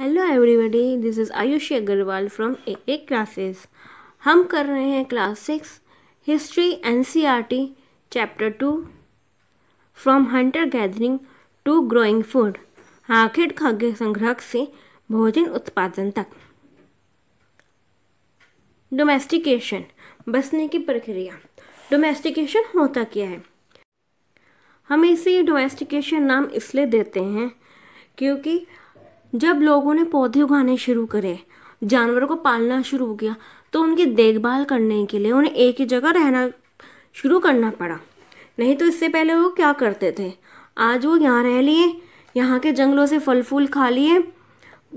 Hello everybody this is Ayushi Agrawal from A A classes हम कर रहे हैं क्लास सिक्स हिस्ट्री टी chapter two from hunter gathering to growing food आखिर खाद्य संग्रह से भोजन उत्पादन तक डोमेस्टिकेशन बसने की प्रक्रिया डोमेस्टिकेशन होता क्या है हम इसे डोमेस्टिकेशन नाम इसलिए देते हैं क्योंकि जब लोगों ने पौधे उगाने शुरू करे जानवरों को पालना शुरू किया तो उनकी देखभाल करने के लिए उन्हें एक ही जगह रहना शुरू करना पड़ा नहीं तो इससे पहले वो क्या करते थे आज वो यहाँ रह लिए यहाँ के जंगलों से फल फूल खा लिए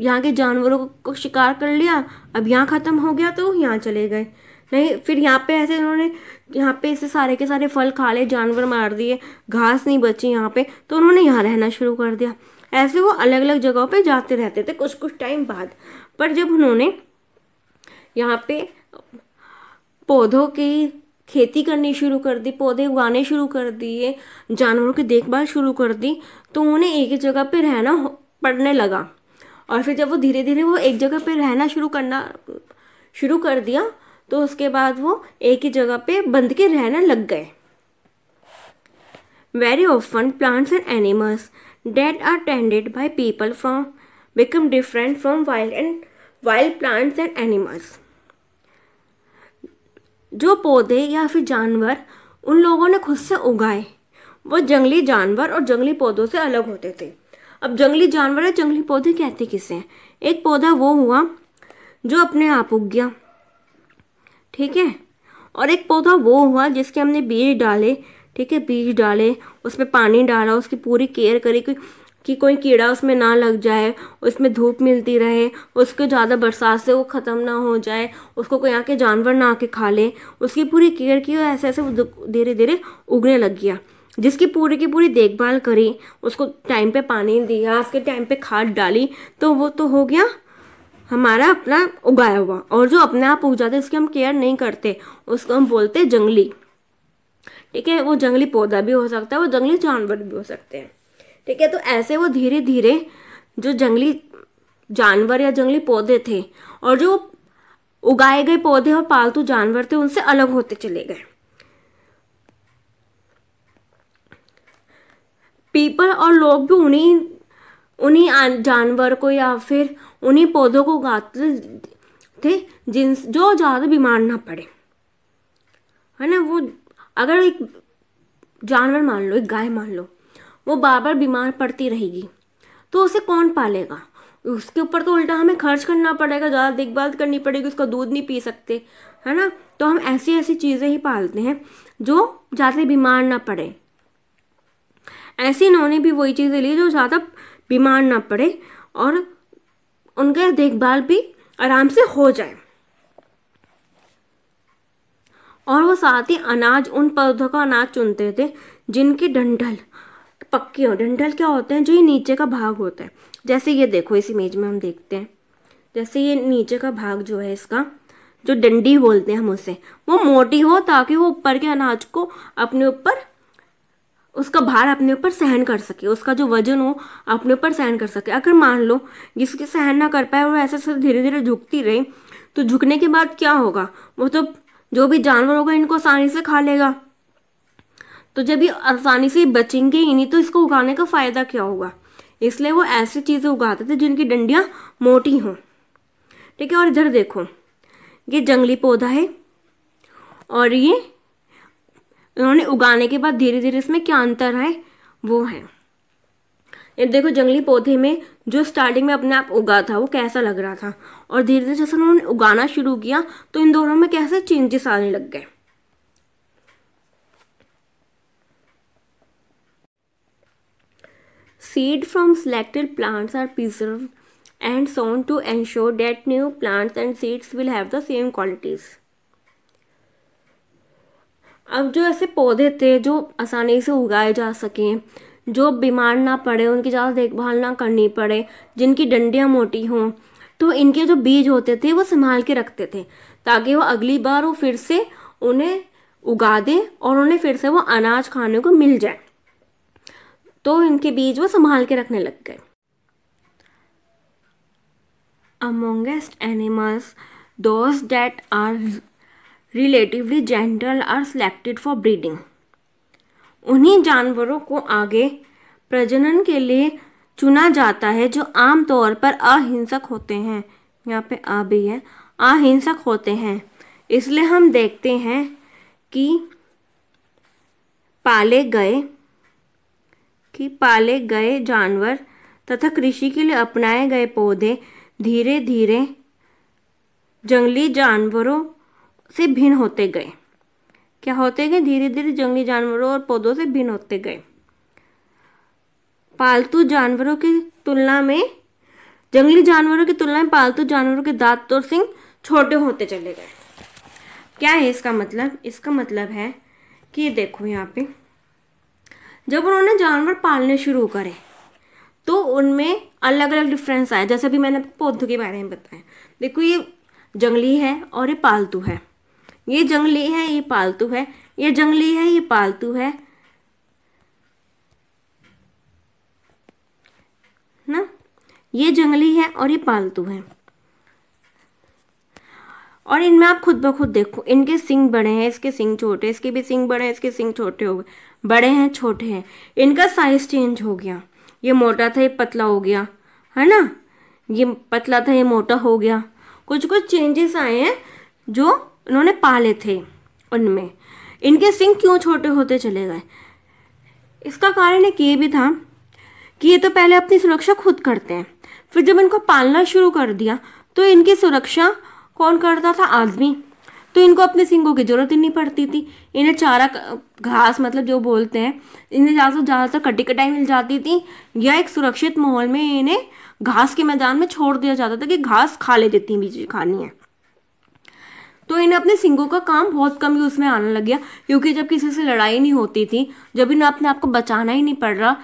यहाँ के जानवरों को शिकार कर लिया अब यहाँ ख़त्म हो गया तो यहाँ चले गए नहीं फिर यहाँ पे ऐसे उन्होंने यहाँ पे ऐसे सारे के सारे फल खा ले जानवर मार दिए घास नहीं बची यहाँ पे तो उन्होंने यहाँ रहना शुरू कर दिया ऐसे वो अलग अलग जगहों पे जाते रहते थे कुछ कुछ टाइम बाद पर जब उन्होंने यहाँ पे पौधों की खेती करनी शुरू कर दी पौधे उगाने शुरू कर दिए जानवरों की देखभाल शुरू कर दी तो उन्हें एक ही जगह पे रहना पड़ने लगा और फिर जब वो धीरे धीरे वो एक जगह पे रहना शुरू करना शुरू कर दिया तो उसके बाद वो एक ही जगह पे बंद के रहने लग गए very often plants and animals that are tended by people from become different from wild and wild plants and animals जो पौधे या फिर जानवर उन लोगों ने खुद से उगाए वो जंगली जानवर और जंगली पौधों से अलग होते थे अब जंगली जानवर या जंगली पौधे कहते किसे हैं एक पौधा वो हुआ जो अपने आप उग गया ठीक है और एक पौधा वो हुआ जिसके हमने बीज डाले ठीक है बीज डाले उसमें पानी डाला उसकी पूरी केयर करी कि कि कोई कीड़ा उसमें ना लग जाए उसमें धूप मिलती रहे उसके ज़्यादा बरसात से वो ख़त्म ना हो जाए उसको कोई आके जानवर ना आके खा ले उसकी पूरी केयर की और ऐसे ऐसे धीरे धीरे उगने लग गया जिसकी पूरी की पूरी देखभाल करी उसको टाइम पे पानी दिया उसके टाइम पे खाद डाली तो वो तो हो गया हमारा अपना उगाया हुआ और जो अपने आप उग जाता है उसकी हम केयर नहीं करते उसको हम बोलते जंगली ठीक है वो जंगली पौधा भी हो सकता है वो जंगली जानवर भी हो सकते हैं ठीक है तो ऐसे वो धीरे धीरे जो जंगली जानवर या जंगली पौधे थे और जो उगाए गए पौधे और पालतू जानवर थे उनसे अलग होते चले गए पीपल और लोग भी उन्हीं उन्हीं जानवर को या फिर उन्हीं पौधों को उगाते थे जिन जो ज़्यादा बीमार ना पड़े है ना वो अगर एक जानवर मान लो एक गाय मान लो वो बार बार बीमार पड़ती रहेगी तो उसे कौन पालेगा उसके ऊपर तो उल्टा हमें खर्च करना पड़ेगा ज़्यादा देखभाल करनी पड़ेगी उसका दूध नहीं पी सकते है ना तो हम ऐसी ऐसी चीज़ें ही पालते हैं जो ज़्यादा बीमार ना पड़े ऐसे इन्होंने भी वही चीज़ें ली जो ज़्यादा बीमार ना पड़े और उनका देखभाल भी आराम से हो जाए और वो साथ ही अनाज उन पौधों का अनाज चुनते थे जिनके डंडल पक्के हो डंडल क्या होते हैं जो ये नीचे का भाग होता है जैसे ये देखो इस इमेज में हम देखते हैं जैसे ये नीचे का भाग जो है इसका जो डंडी बोलते हैं हम उसे वो मोटी हो ताकि वो ऊपर के अनाज को अपने ऊपर उसका भार अपने ऊपर सहन कर सके उसका जो वजन हो अपने ऊपर सहन कर सके अगर मान लो जिसके सहन ना कर पाए वो ऐसे धीरे धीरे झुकती रही तो झुकने के बाद क्या होगा वो तो जो भी जानवर होगा इनको आसानी से खा लेगा तो जब ये आसानी से बचेंगे ही नहीं तो इसको उगाने का फ़ायदा क्या होगा इसलिए वो ऐसी चीज़ें उगाते थे जिनकी डंडियाँ मोटी हों ठीक है और इधर देखो ये जंगली पौधा है और ये उन्होंने उगाने के बाद धीरे धीरे इसमें क्या अंतर है वो है देखो जंगली पौधे में जो स्टार्टिंग में अपने आप उगा था वो कैसा लग रहा था और धीरे धीरे जैसे उन्होंने उगाना शुरू किया तो इन दोनों में कैसे चेंजेस आने लग गए seed from selected plants are preserve and sown to ensure that new plants and seeds will have the same qualities अब जो ऐसे पौधे थे जो आसानी से उगाए जा सकें जो बीमार ना पड़े उनकी ज़्यादा देखभाल ना करनी पड़े जिनकी डंडियाँ मोटी हों तो इनके जो बीज होते थे वो संभाल के रखते थे ताकि वो अगली बार वो फिर से उन्हें उगा दें और उन्हें फिर से वो अनाज खाने को मिल जाए तो इनके बीज वो संभाल के रखने लग गए amongst animals those that are relatively gentle are selected for breeding उन्हीं जानवरों को आगे प्रजनन के लिए चुना जाता है जो आमतौर पर अहिंसक होते हैं यहाँ पे आ भी है अहिंसक होते हैं इसलिए हम देखते हैं कि पाले गए कि पाले गए जानवर तथा कृषि के लिए अपनाए गए पौधे धीरे धीरे जंगली जानवरों से भिन्न होते गए क्या होते गए धीरे धीरे जंगली जानवरों और पौधों से भिन्न होते गए पालतू जानवरों की तुलना में जंगली जानवरों की तुलना में पालतू जानवरों के दांत और तो सिंह छोटे होते चले गए क्या है इसका मतलब इसका मतलब है कि देखो यहाँ पे जब उन्होंने जानवर पालने शुरू करे तो उनमें अलग अलग डिफरेंस आया जैसे भी मैंने पौधों के बारे में बताया देखो ये जंगली है और ये पालतू है ये जंगली है ये पालतू है ये जंगली है ये पालतू है ना ये जंगली है और ये पालतू है और इनमें आप खुद ब खुद देखो इनके सिंग बड़े हैं इसके सिंग छोटे इसके भी सिंग बड़े हैं इसके सिंग छोटे हो गए बड़े हैं छोटे हैं इनका साइज चेंज हो गया ये मोटा था ये पतला हो गया है ना ये पतला था ये मोटा हो गया कुछ कुछ चेंजेस आए हैं जो उन्होंने पाले थे उनमें इनके सिंह क्यों छोटे होते चले गए इसका कारण एक ये भी था कि ये तो पहले अपनी सुरक्षा खुद करते हैं फिर जब इनको पालना शुरू कर दिया तो इनकी सुरक्षा कौन करता था आदमी तो इनको अपने सिंगों की जरूरत ही नहीं पड़ती थी इन्हें चारा घास मतलब जो बोलते हैं इन्हें ज़्यादा से ज़्यादातर कटी कटाई मिल जाती थी या एक सुरक्षित माहौल में इन्हें घास के मैदान में छोड़ दिया जाता था कि घास खा लेती थी बीच खानी है तो इन्हें अपने सिंगों का काम बहुत कम यूज़ में आने लग गया क्योंकि जब किसी से लड़ाई नहीं होती थी जब इन्हें अपने आप को बचाना ही नहीं पड़ रहा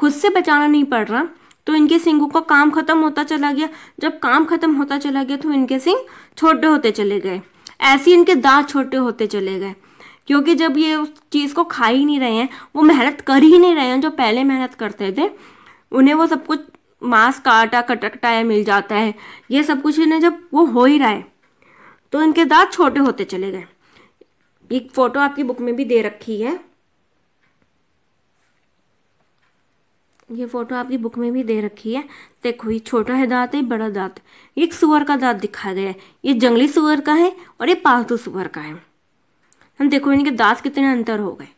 खुद से बचाना नहीं पड़ रहा तो इनके सिंगों का काम ख़त्म होता चला गया जब काम ख़त्म होता चला गया तो इनके सिंग छोटे होते चले गए ऐसे इनके दांत छोटे होते चले गए क्योंकि जब ये उस चीज़ को खा ही नहीं रहे हैं वो मेहनत कर ही नहीं रहे हैं जो पहले मेहनत करते थे उन्हें वो सब कुछ मांस आटा कटकटाया मिल जाता है ये सब कुछ इन्हें जब वो हो ही रहा है तो इनके दांत छोटे होते चले गए एक फोटो आपकी बुक में भी दे रखी है ये फोटो आपकी बुक में भी दे रखी है देखो ये छोटा है दांत है बड़ा दांत एक सुअर का दांत दिखाया गया है ये जंगली सुअर का है और ये पालतू सुअर का है हम देखो इनके दांत कितने अंतर हो गए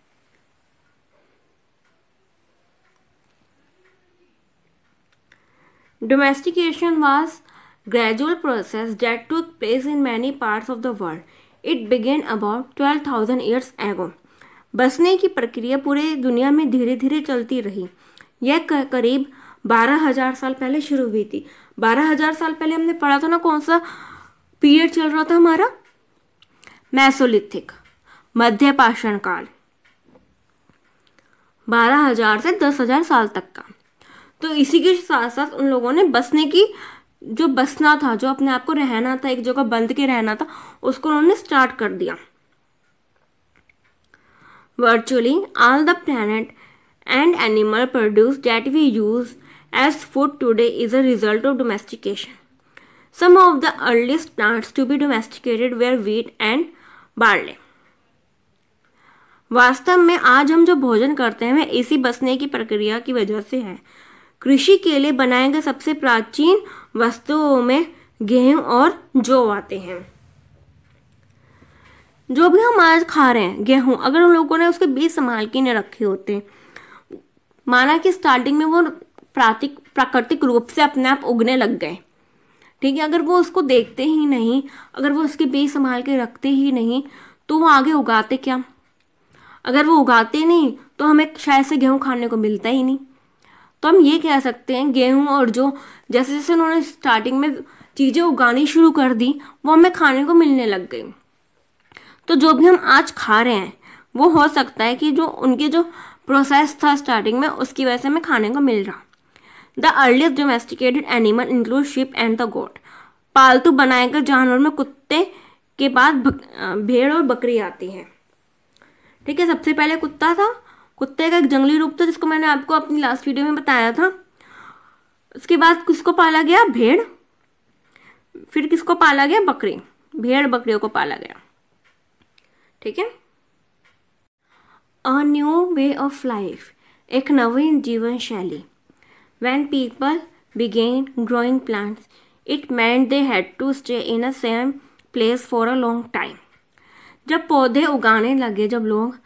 domestication was gradual process that took place in many parts of the world. It began about 12,000 years ago. बसने की प्रक्रिया पूरे दुनिया में धीरे धीरे चलती रही यह करीब 12,000 साल पहले शुरू हुई थी 12,000 साल पहले हमने पढ़ा था ना कौन सा पीरियड चल रहा था हमारा मैसोलिथिक मध्य पाषाण काल 12,000 से 10,000 साल तक का तो इसी के साथ साथ उन लोगों ने बसने की जो बसना था जो अपने आप को रहना था एक जगह बंद के रहना था उसको उन्होंने स्टार्ट कर दिया virtually all the plant and animal produce that we use as food today is a result of domestication some of the earliest plants to be domesticated were wheat and barley वास्तव में आज हम जो भोजन करते हैं वह इसी बसने की प्रक्रिया की वजह से है कृषि के लिए बनाए गए सबसे प्राचीन वस्तुओं में गेहूं और जौ आते हैं जो भी हम आज खा रहे हैं गेहूं अगर उन लोगों ने उसके बीज संभाल के नहीं रखे होते माना कि स्टार्टिंग में वो प्रातिक प्राकृतिक रूप से अपने आप उगने लग गए ठीक है अगर वो उसको देखते ही नहीं अगर वो उसके बीज संभाल के रखते ही नहीं तो वो आगे उगाते क्या अगर वो उगाते नहीं तो हमें शायद से गेहूँ खाने को मिलता ही नहीं तो हम ये कह सकते हैं गेहूँ और जो जैसे जैसे उन्होंने स्टार्टिंग में चीज़ें उगानी शुरू कर दी वो हमें खाने को मिलने लग गई तो जो भी हम आज खा रहे हैं वो हो सकता है कि जो उनके जो प्रोसेस था स्टार्टिंग में उसकी वजह से हमें खाने को मिल रहा the earliest domesticated animal include sheep and the goat पालतू बनाए गए जानवर में कुत्ते के बाद भेड़ और बकरी आती हैं ठीक है सबसे पहले कुत्ता था कुत्ते का एक जंगली रूप था जिसको मैंने आपको अपनी लास्ट वीडियो में बताया था उसके बाद किसको पाला गया भेड़ फिर किसको पाला गया बकरी भेड़ बकरियों को पाला गया ठीक है a new way of life एक नवीन जीवन शैली when people began growing plants it meant they had to stay in a same place for a long time जब पौधे उगाने लगे जब लोग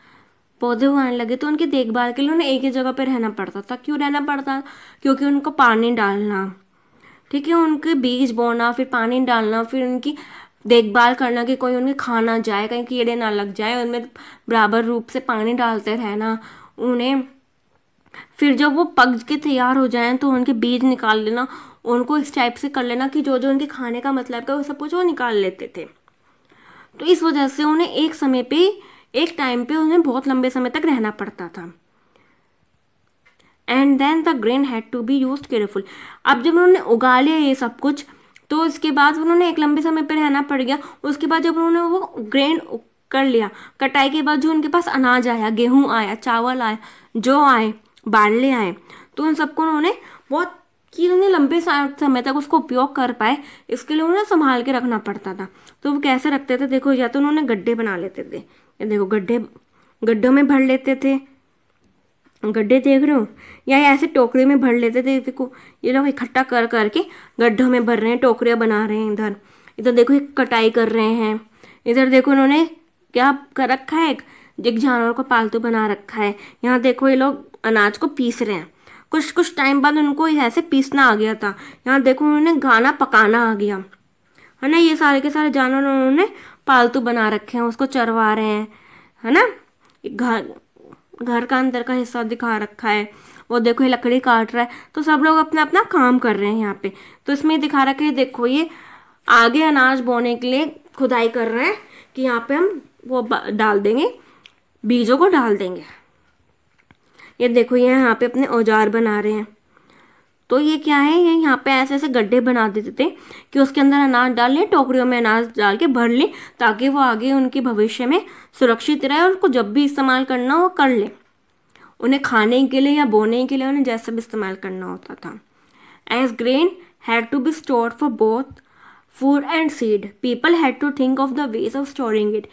पौधे उगाने लगे तो उनकी देखभाल के लिए उन्हें एक ही जगह पर रहना पड़ता था क्यों रहना पड़ता क्योंकि उनको पानी डालना ठीक है उनके बीज बोना फिर पानी डालना फिर उनकी देखभाल करना कि कोई उनके खाना जाए कहीं कीड़े ना लग जाए उनमें बराबर रूप से पानी डालते रहना उन्हें फिर जब वो पक के तैयार हो जाएं तो उनके बीज निकाल लेना उनको इस टाइप से कर लेना कि जो जो उनके खाने का मतलब था वो सब कुछ वो निकाल लेते थे तो इस वजह से उन्हें एक समय पर एक टाइम पे उन्हें बहुत लंबे समय तक रहना पड़ता था and then the grain had to be used careful अब जब उन्होंने उगा लिया ये सब कुछ तो इसके बाद उन्होंने एक लंबे समय पर रहना पड़ गया उसके बाद जब उन्होंने वो ग्रेन कर लिया कटाई के बाद जो उनके पास अनाज आया गेहूँ आया चावल आया जो आए बाले आए तो उन सबको उन्होंने बहुत कि उन्हें लंबे समय तक उसको उपयोग कर पाए इसके लिए उन्हें संभाल के रखना पड़ता था तो वो कैसे रखते थे देखो या तो उन्होंने गड्ढे बना लेते थे ये देखो गड्ढे गड्ढों में भर लेते थे गड्ढे देख रहे हो या ऐसे टोकरे में भर लेते थे देखो ये लोग इकट्ठा कर करके गड्ढों में भर रहे हैं टोकरियाँ बना रहे हैं इधर इधर देखो एक कटाई कर रहे हैं इधर देखो उन्होंने क्या कर रखा है एक जानवर को पालतू बना रखा है यहाँ देखो ये लोग अनाज को पीस रहे हैं कुछ कुछ टाइम बाद उनको ऐसे पीसना आ गया था यहाँ देखो उन्होंने गाना पकाना आ गया है ना ये सारे के सारे जानवर उन्होंने पालतू बना रखे हैं उसको चरवा रहे हैं है ना घर घर का अंदर का हिस्सा दिखा रखा है वो देखो ये लकड़ी काट रहा है तो सब लोग अपना अपना काम कर रहे हैं यहाँ पे तो इसमें दिखा रखा है देखो ये आगे अनाज बोने के लिए खुदाई कर रहे हैं कि यहाँ पे हम वो डाल देंगे बीजों को डाल देंगे ये देखो ये यहाँ पे अपने औजार बना रहे हैं तो ये क्या है ये यहाँ पे ऐसे ऐसे गड्ढे बना देते थे कि उसके अंदर अनाज डाल लें टोकरियों में अनाज डाल के भर लें ताकि वो आगे उनके भविष्य में सुरक्षित रहे और उनको जब भी इस्तेमाल करना हो कर लें उन्हें खाने के लिए या बोने के लिए उन्हें जैसे भी इस्तेमाल करना होता था as grain had to be store for both food and seed people had to think of the ways of storing it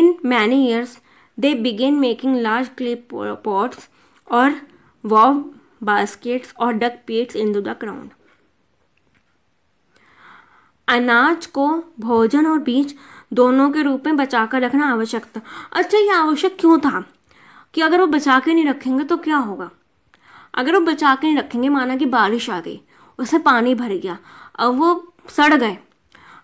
in many years they began making large clay pots और wove baskets or duck pits into the ground अनाज को भोजन और बीज दोनों के रूप में बचा कर रखना आवश्यक था अच्छा ये आवश्यक क्यों था कि अगर वो बचा के नहीं रखेंगे तो क्या होगा अगर वो बचा के नहीं रखेंगे माना कि बारिश आ गई उसे पानी भर गया अब वो सड़ गए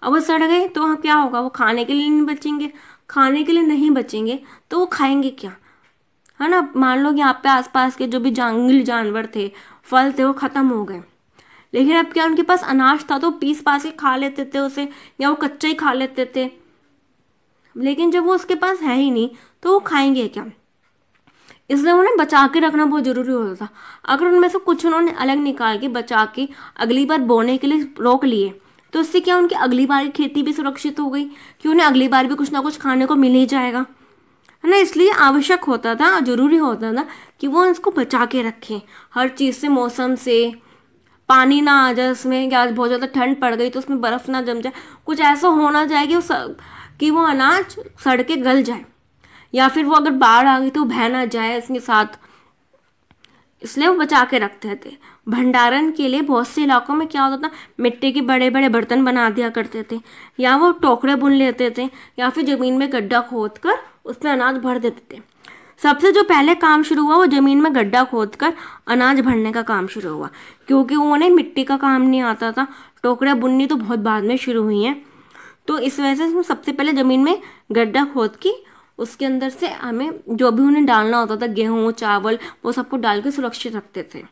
अब वो सड़ गए तो क्या होगा वो खाने के लिए नहीं बचेंगे खाने के लिए नहीं बचेंगे तो वो खाएंगे क्या है ना मान लो कि यहाँ पे आसपास के जो भी जंगली जानवर थे फल थे वो ख़त्म हो गए लेकिन अब क्या उनके पास अनाज था तो पीस पास के खा लेते थे उसे या वो कच्चा ही खा लेते थे लेकिन जब वो उसके पास है ही नहीं तो वो खाएंगे क्या इसलिए उन्हें बचा के रखना बहुत ज़रूरी होता था अगर उनमें से कुछ उन्होंने अलग निकाल के बचा के अगली बार बोने के लिए रोक लिए तो उससे क्या उनकी अगली बार की खेती भी सुरक्षित हो गई कि उन्हें अगली बार भी कुछ ना कुछ खाने को मिल ही जाएगा है ना इसलिए आवश्यक होता था ज़रूरी होता था कि वो इसको बचा के रखें हर चीज़ से मौसम से पानी ना आ जाए उसमें या बहुत ज़्यादा ठंड पड़ गई तो उसमें बर्फ़ ना जम जाए कुछ ऐसा होना चाहिए कि वो कि वो अनाज सड़ के गल जाए या फिर वो अगर बाढ़ आ गई तो बह ना जाए इसके साथ इसलिए वो बचा के रखते थे भंडारण के लिए बहुत से इलाकों में क्या होता था मिट्टी के बड़े बड़े बर्तन बना दिया करते थे या वो टोकरे बुन लेते थे या फिर ज़मीन में गड्ढा खोद कर उसमें अनाज भर देते थे सबसे जो पहले काम शुरू हुआ वो ज़मीन में गड्ढा खोद कर अनाज भरने का काम शुरू हुआ क्योंकि उन्हें मिट्टी का काम नहीं आता था टोकरा बुननी तो बहुत बाद में शुरू हुई हैं तो इस वजह से हम सबसे पहले ज़मीन में गड्ढा खोद के उसके अंदर से हमें जो भी उन्हें डालना होता था गेहूँ चावल वो सबको डाल के सुरक्षित रखते थे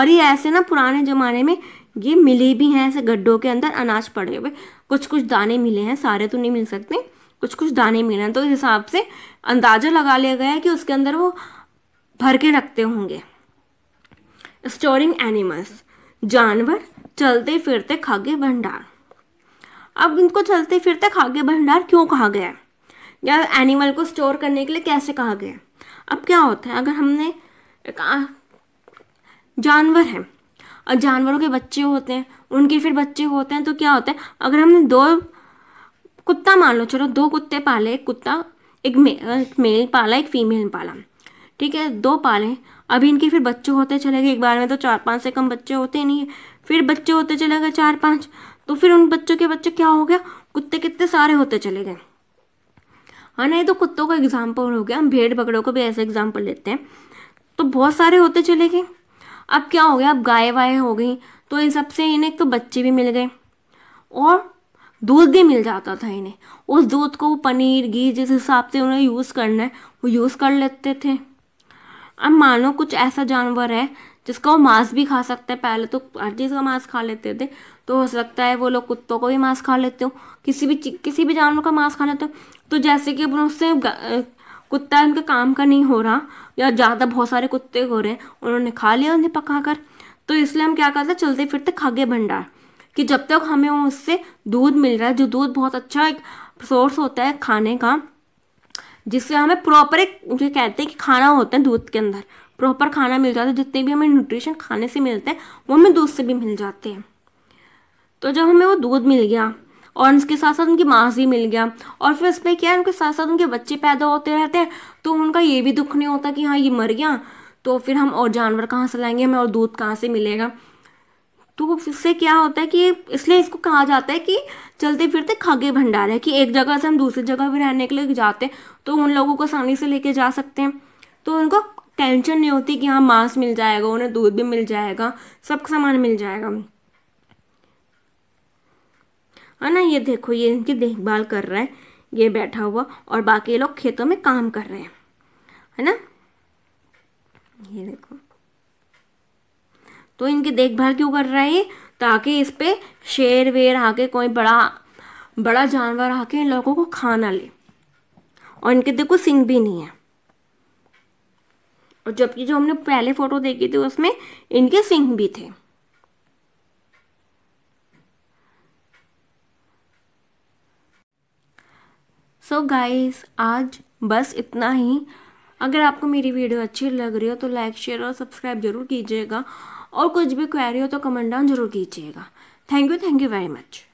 और ये ऐसे ना पुराने ज़माने में ये मिले भी हैं ऐसे गड्ढों के अंदर अनाज पड़े हुए कुछ कुछ दाने मिले हैं सारे तो नहीं मिल सकते कुछ कुछ दाने मिले हैं तो इस हिसाब से अंदाज़ा लगा लिया गया है कि उसके अंदर वो भर के रखते होंगे स्टोरिंग एनिमल्स जानवर चलते फिरते खागे भंडार अब इनको चलते फिरते खागे भंडार क्यों कहा गया है या एनिमल को स्टोर करने के लिए कैसे कहा गया है अब क्या होता है अगर हमने जानवर है और जानवरों के बच्चे होते हैं उनके फिर बच्चे होते हैं तो क्या होता है अगर हमने दो कुत्ता मान लो चलो दो कुत्ते पाले एक कुत्ता एक, मेल पाला एक फीमेल पाला ठीक है दो पाले अभी इनके फिर बच्चे होते चले गए एक बार में तो चार पाँच से कम बच्चे होते ही नहीं फिर बच्चे होते चले गए चार पाँच तो फिर उन बच्चों के बच्चे क्या हो गया कुत्ते कितने सारे होते चले गए हाँ नहीं तो कुत्तों का एग्जाम्पल हो गया हम भेड़ बकरों को भी ऐसे एग्जाम्पल लेते हैं तो बहुत सारे होते चले गए अब क्या हो गया अब गाय वाय हो गई तो इन सबसे इन्हें तो बच्चे भी मिल गए और दूध भी मिल जाता था इन्हें उस दूध को पनीर घी जिस हिसाब से उन्हें यूज़ करना है वो यूज़ कर लेते थे अब मानो कुछ ऐसा जानवर है जिसका वो मांस भी खा सकते हैं पहले तो हर चीज़ का मांस खा लेते थे तो हो सकता है वो लोग कुत्तों को भी मांस खा लेते हो किसी भी किसी भी जानवर का मांस खा लेते हो तो जैसे कि उससे कुत्ता उनके काम का नहीं हो रहा या ज़्यादा बहुत सारे कुत्ते हो रहे हैं उन्होंने खा लिया उन्हें पका कर तो इसलिए हम क्या करते चलते फिरते खागे भंडार कि जब तक हमें उससे दूध मिल रहा है जो दूध बहुत अच्छा एक सोर्स होता है खाने का जिससे हमें प्रॉपर एक जो कहते हैं कि खाना होता है दूध के अंदर प्रॉपर खाना मिल जाता है जितने भी हमें न्यूट्रिशन खाने से मिलते हैं वो हमें दूध से भी मिल जाते हैं तो जब हमें वो दूध मिल गया और उसके साथ साथ उनकी मांस भी मिल गया और फिर उसमें क्या है उनके साथ साथ उनके बच्चे पैदा होते रहते हैं तो उनका ये भी दुख नहीं होता कि हाँ ये मर गया तो फिर हम और जानवर कहाँ से लाएंगे हमें और दूध कहाँ से मिलेगा तो उससे क्या होता है कि इसलिए इसको कहा जाता है कि चलते फिरते खागे भंडार है कि एक जगह से हम दूसरी जगह भी रहने के लिए जाते हैं तो उन लोगों को आसानी से लेके जा सकते हैं तो उनको टेंशन नहीं होती कि हाँ मांस मिल जाएगा उन्हें दूध भी मिल जाएगा सब सामान मिल जाएगा है हाँ ना ये देखो ये इनकी देखभाल कर रहा है ये बैठा हुआ और बाकी लोग खेतों में काम कर रहे हैं है ना ये देखो तो इनकी देखभाल क्यों कर रहा है ताकि इस पर शेर वेर आके कोई बड़ा बड़ा जानवर आके इन लोगों को खाना ले और इनके देखो सिंह भी नहीं है और जबकि जो हमने पहले फोटो देखी थी उसमें इनके सिंह भी थे सो so गाइस आज बस इतना ही अगर आपको मेरी वीडियो अच्छी लग रही हो तो लाइक शेयर और सब्सक्राइब जरूर कीजिएगा और कुछ भी क्वेरी हो तो कमेंट डाउन जरूर कीजिएगा thank you thank you very much